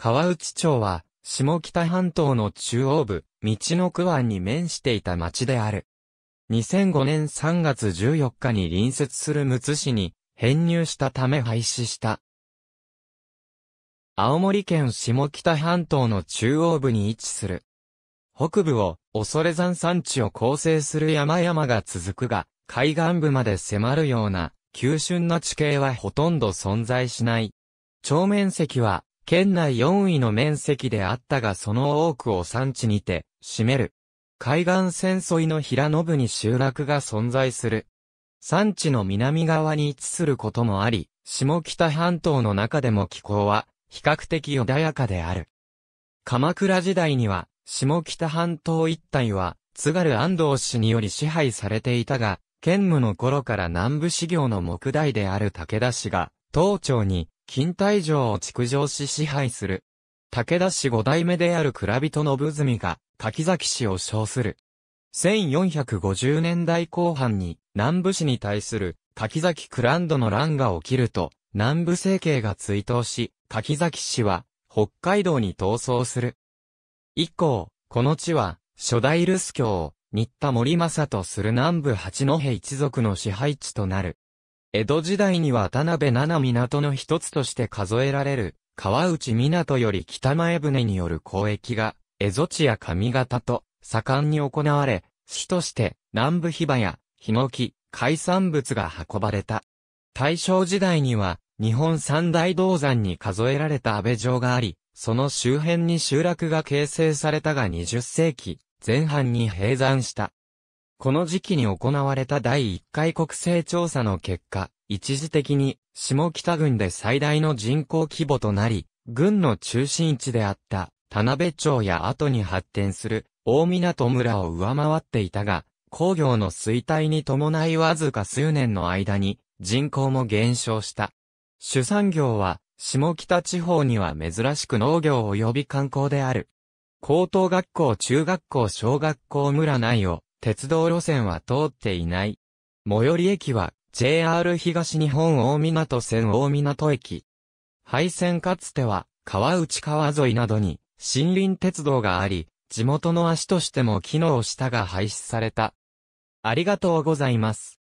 川内町は、下北半島の中央部、道の区湾に面していた町である。2005年3月14日に隣接するむつ市に編入したため廃止した。青森県下北半島の中央部に位置する。北部を恐山山地を構成する山々が続くが、海岸部まで迫るような急峻な地形はほとんど存在しない。町面積は県内4位の面積であったがその多くを産地にて、占める。海岸線沿いの平野部に集落が存在する。産地の南側に位置することもあり、下北半島の中でも気候は、比較的穏やかである。鎌倉時代には、下北半島一帯は、津軽安藤氏により支配されていたが、兼務の頃から南部修行の木材である武田氏が、東町に近代城を築城し支配する。武田氏五代目である蔵人信澄が柿崎氏を称する。1450年代後半に南部氏に対する柿崎クランドの乱が起きると南部政権が追悼し、柿崎氏は北海道に逃走する。以降、この地は初代留守教を新田森政とする南部八戸一族の支配地となる。江戸時代には田辺七港の一つとして数えられる、川内港より北前船による交易が、蝦夷地や上方と盛んに行われ、市として南部ヒバやヒノキ、海産物が運ばれた。大正時代には、日本三大銅山に数えられた安倍城があり、その周辺に集落が形成されたが20世紀前半に閉山した。この時期に行われた第1回国勢調査の結果、一時的に下北郡で最大の人口規模となり、郡の中心地であった田辺町や後に発展する大港村を上回っていたが、工業の衰退に伴いわずか数年の間に人口も減少した。主産業は下北地方には珍しく農業及び観光である。高等学校中学校小学校村内を鉄道路線は通っていない。最寄り駅は JR 東日本大港線大港駅。廃線かつては川内川沿いなどに森林鉄道があり、地元の足としても機能したが廃止された。ありがとうございます。